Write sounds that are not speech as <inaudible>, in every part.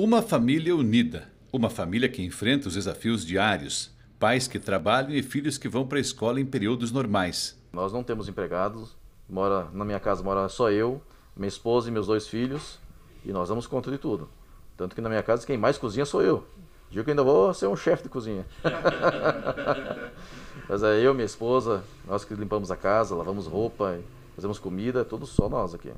Uma família unida, uma família que enfrenta os desafios diários, pais que trabalham e filhos que vão para a escola em períodos normais. Nós não temos empregados, mora na minha casa mora só eu, minha esposa e meus dois filhos, e nós damos conta de tudo. Tanto que na minha casa quem mais cozinha sou eu. Digo que ainda vou ser um chefe de cozinha. <laughs> Mas é eu, minha esposa, nós que limpamos a casa, lavamos roupa, fazemos comida, é tudo só nós aqui.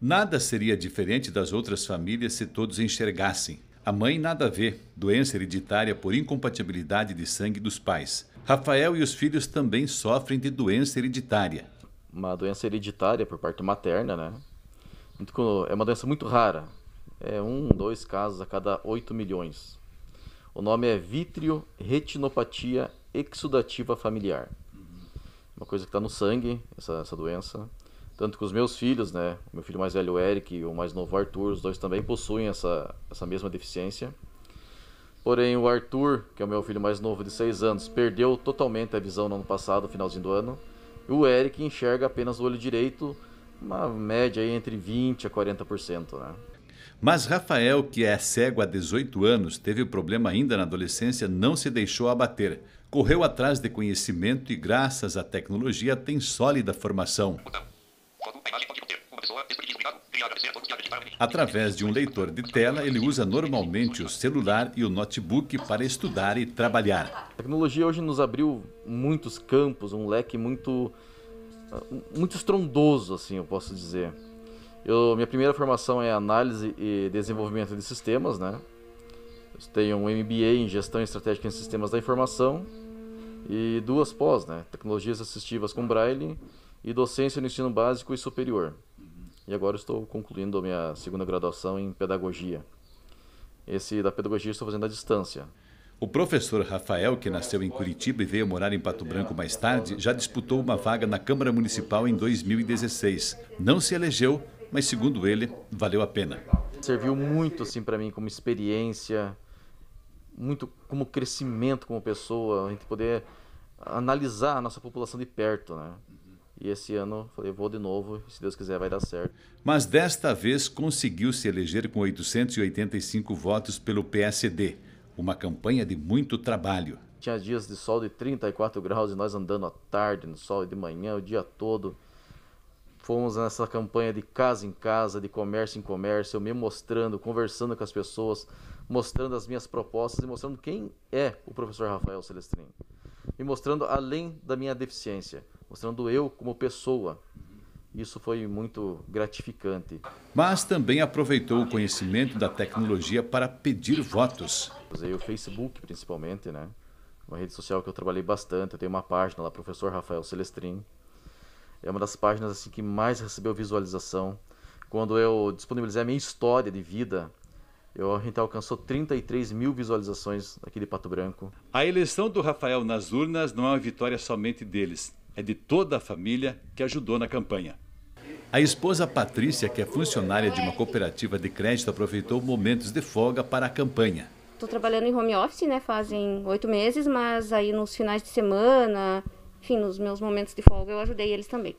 Nada seria diferente das outras famílias se todos enxergassem. A mãe nada a ver, doença hereditária por incompatibilidade de sangue dos pais. Rafael e os filhos também sofrem de doença hereditária. Uma doença hereditária por parte materna, né? É uma doença muito rara. É um, dois casos a cada oito milhões. O nome é vítreo retinopatia exudativa familiar. Uma coisa que está no sangue, essa, essa doença tanto com os meus filhos, né, meu filho mais velho Eric e o mais novo Arthur, os dois também possuem essa, essa mesma deficiência. Porém, o Arthur, que é o meu filho mais novo de 6 anos, perdeu totalmente a visão no ano passado, no finalzinho do ano. E o Eric enxerga apenas o olho direito, uma média aí entre 20 a 40%, né? Mas Rafael, que é cego há 18 anos, teve o problema ainda na adolescência, não se deixou abater. Correu atrás de conhecimento e, graças à tecnologia, tem sólida formação. Através de um leitor de tela, ele usa normalmente o celular e o notebook para estudar e trabalhar. A tecnologia hoje nos abriu muitos campos, um leque muito muito estrondoso, assim, eu posso dizer. Eu, minha primeira formação é análise e desenvolvimento de sistemas, né? Eu tenho um MBA em gestão estratégica em sistemas da informação e duas pós, né? Tecnologias assistivas com Braille e docência no ensino básico e superior. E agora estou concluindo a minha segunda graduação em pedagogia. Esse da pedagogia estou fazendo à distância. O professor Rafael, que nasceu em Curitiba e veio morar em Pato Branco mais tarde, já disputou uma vaga na Câmara Municipal em 2016. Não se elegeu, mas segundo ele, valeu a pena. Serviu muito assim para mim como experiência, muito como crescimento como pessoa, a gente poder analisar a nossa população de perto, né? E esse ano falei, vou de novo, se Deus quiser vai dar certo. Mas desta vez conseguiu se eleger com 885 votos pelo PSD, uma campanha de muito trabalho. Tinha dias de sol de 34 graus e nós andando à tarde no sol e de manhã, o dia todo. Fomos nessa campanha de casa em casa, de comércio em comércio, eu me mostrando, conversando com as pessoas, mostrando as minhas propostas e mostrando quem é o professor Rafael Celestrinho. E mostrando além da minha deficiência mostrando eu como pessoa. Isso foi muito gratificante. Mas também aproveitou o conhecimento da tecnologia para pedir votos. Usei o Facebook principalmente, né? Uma rede social que eu trabalhei bastante. Eu tenho uma página lá, Professor Rafael Celestrin. É uma das páginas assim que mais recebeu visualização. Quando eu disponibilizei a minha história de vida, eu, a gente alcançou 33 mil visualizações aqui de Pato Branco. A eleição do Rafael nas urnas não é uma vitória somente deles, é de toda a família que ajudou na campanha. A esposa Patrícia, que é funcionária de uma cooperativa de crédito, aproveitou momentos de folga para a campanha. Estou trabalhando em home office, né? Fazem oito meses, mas aí nos finais de semana, enfim, nos meus momentos de folga, eu ajudei eles também.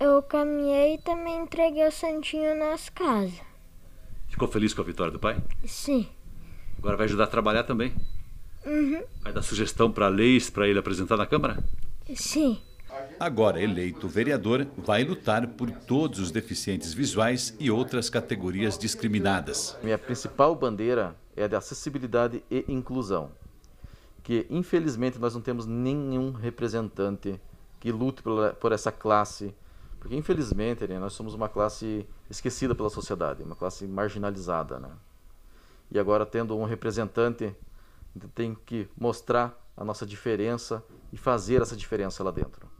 Eu caminhei e também entreguei o santinho nas casas. Ficou feliz com a vitória do pai? Sim. Agora vai ajudar a trabalhar também? Uhum. Vai dar sugestão para leis para ele apresentar na Câmara? Sim. Agora eleito vereador, vai lutar por todos os deficientes visuais e outras categorias discriminadas. Minha principal bandeira é a de acessibilidade e inclusão, que infelizmente nós não temos nenhum representante que lute por essa classe, porque infelizmente né, nós somos uma classe esquecida pela sociedade, uma classe marginalizada. Né? E agora tendo um representante, tem que mostrar a nossa diferença e fazer essa diferença lá dentro.